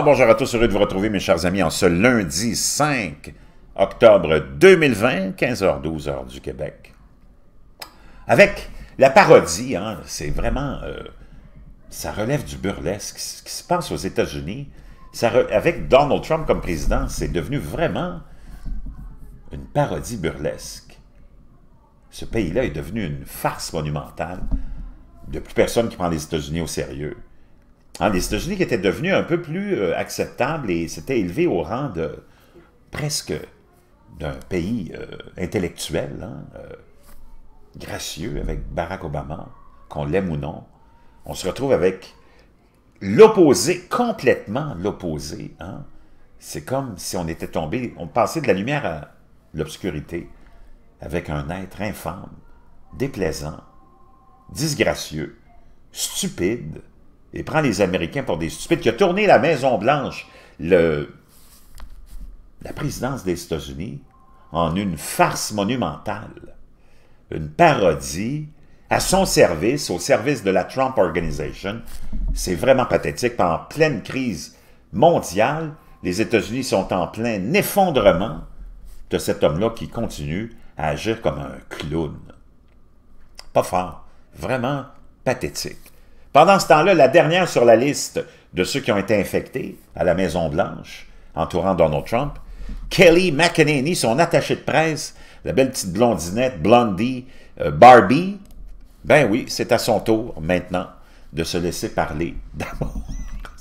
bonjour à tous, heureux de vous retrouver mes chers amis en ce lundi 5 octobre 2020, 15h-12h du Québec. Avec la parodie, hein, c'est vraiment... Euh, ça relève du burlesque. Ce qui se passe aux États-Unis, avec Donald Trump comme président, c'est devenu vraiment une parodie burlesque. Ce pays-là est devenu une farce monumentale. de plus personne qui prend les États-Unis au sérieux. Ah, les États-Unis qui étaient devenus un peu plus euh, acceptable et s'étaient élevés au rang de presque d'un pays euh, intellectuel, hein, euh, gracieux, avec Barack Obama, qu'on l'aime ou non. On se retrouve avec l'opposé, complètement l'opposé. Hein. C'est comme si on était tombé, on passait de la lumière à l'obscurité avec un être infâme, déplaisant, disgracieux, stupide, il prend les Américains pour des stupides, qui a tourné la Maison-Blanche, la présidence des États-Unis, en une farce monumentale, une parodie à son service, au service de la Trump Organization. C'est vraiment pathétique. En pleine crise mondiale, les États-Unis sont en plein effondrement de cet homme-là qui continue à agir comme un clown. Pas fort, vraiment pathétique. Pendant ce temps-là, la dernière sur la liste de ceux qui ont été infectés à la Maison-Blanche, entourant Donald Trump, Kelly McEnany, son attachée de presse, la belle petite blondinette, Blondie, euh, Barbie, ben oui, c'est à son tour maintenant de se laisser parler d'amour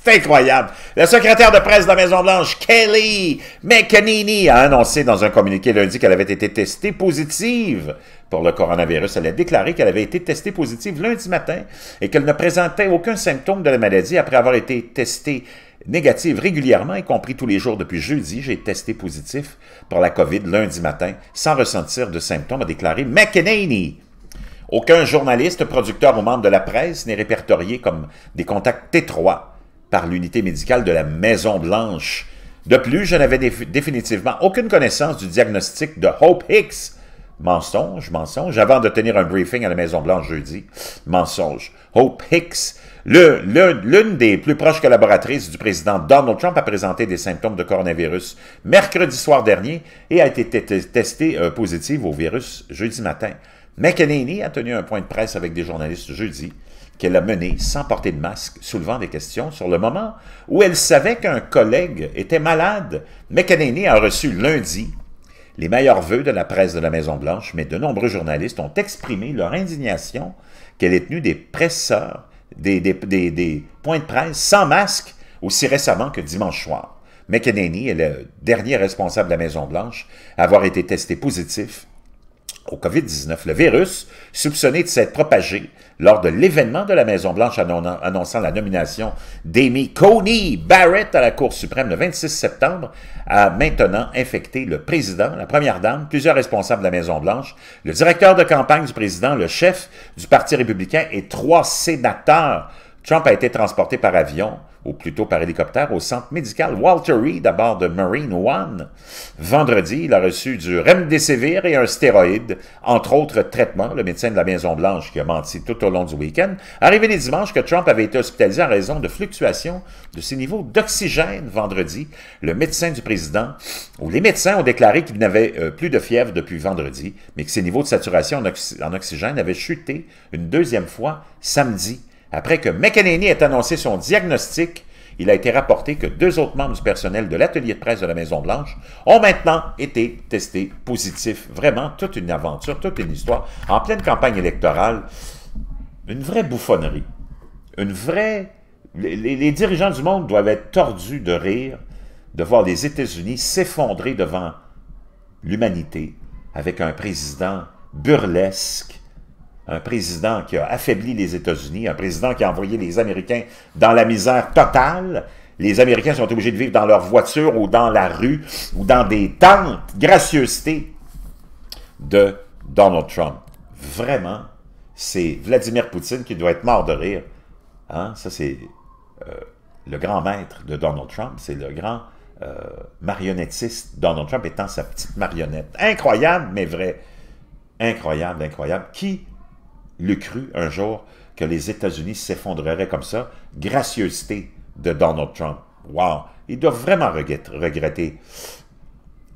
incroyable. La secrétaire de presse de la Maison-Blanche, Kelly McEnany, a annoncé dans un communiqué lundi qu'elle avait été testée positive pour le coronavirus. Elle a déclaré qu'elle avait été testée positive lundi matin et qu'elle ne présentait aucun symptôme de la maladie après avoir été testée négative régulièrement, y compris tous les jours depuis jeudi. J'ai testé positif pour la COVID lundi matin sans ressentir de symptômes, a déclaré McEnany. Aucun journaliste, producteur ou membre de la presse n'est répertorié comme des contacts étroits par l'unité médicale de la Maison-Blanche. De plus, je n'avais définitivement aucune connaissance du diagnostic de Hope Hicks. Mensonge, mensonge, avant de tenir un briefing à la Maison-Blanche jeudi. Mensonge. Hope Hicks, l'une des plus proches collaboratrices du président Donald Trump, a présenté des symptômes de coronavirus mercredi soir dernier et a été testée euh, positive au virus jeudi matin. McEnany a tenu un point de presse avec des journalistes jeudi qu'elle a menée sans porter de masque, soulevant des questions sur le moment où elle savait qu'un collègue était malade. McEnany a reçu lundi les meilleurs voeux de la presse de la Maison-Blanche, mais de nombreux journalistes ont exprimé leur indignation qu'elle ait tenu des presseurs, des, points de presse sans masque aussi récemment que dimanche soir. McEnany est le dernier responsable de la Maison-Blanche à avoir été testé positif au COVID-19, le virus, soupçonné de s'être propagé lors de l'événement de la Maison-Blanche annonçant la nomination d'Amy Coney Barrett à la Cour suprême le 26 septembre, a maintenant infecté le président, la première dame, plusieurs responsables de la Maison-Blanche, le directeur de campagne du président, le chef du Parti républicain et trois sénateurs Trump a été transporté par avion, ou plutôt par hélicoptère, au centre médical Walter Reed à bord de Marine One. Vendredi, il a reçu du remdesivir et un stéroïde, entre autres traitements. Le médecin de la Maison-Blanche, qui a menti tout au long du week-end, a révélé dimanche que Trump avait été hospitalisé en raison de fluctuations de ses niveaux d'oxygène vendredi. Le médecin du président, ou les médecins ont déclaré qu'il n'avait euh, plus de fièvre depuis vendredi, mais que ses niveaux de saturation en oxygène avaient chuté une deuxième fois samedi. Après que McEnany ait annoncé son diagnostic, il a été rapporté que deux autres membres du personnel de l'atelier de presse de la Maison-Blanche ont maintenant été testés positifs. Vraiment, toute une aventure, toute une histoire. En pleine campagne électorale, une vraie bouffonnerie. Une vraie... Les, les dirigeants du monde doivent être tordus de rire de voir les États-Unis s'effondrer devant l'humanité avec un président burlesque, un président qui a affaibli les États-Unis, un président qui a envoyé les Américains dans la misère totale. Les Américains sont obligés de vivre dans leur voiture ou dans la rue ou dans des tentes. Gracieuseté de Donald Trump. Vraiment, c'est Vladimir Poutine qui doit être mort de rire. Hein? Ça, c'est euh, le grand maître de Donald Trump. C'est le grand euh, marionnettiste Donald Trump étant sa petite marionnette. Incroyable, mais vrai. Incroyable, incroyable. Qui l'eût cru un jour que les États-Unis s'effondreraient comme ça. Gracieuseté de Donald Trump. Wow! Ils doivent vraiment regretter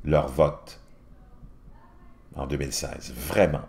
leur vote en 2016. Vraiment.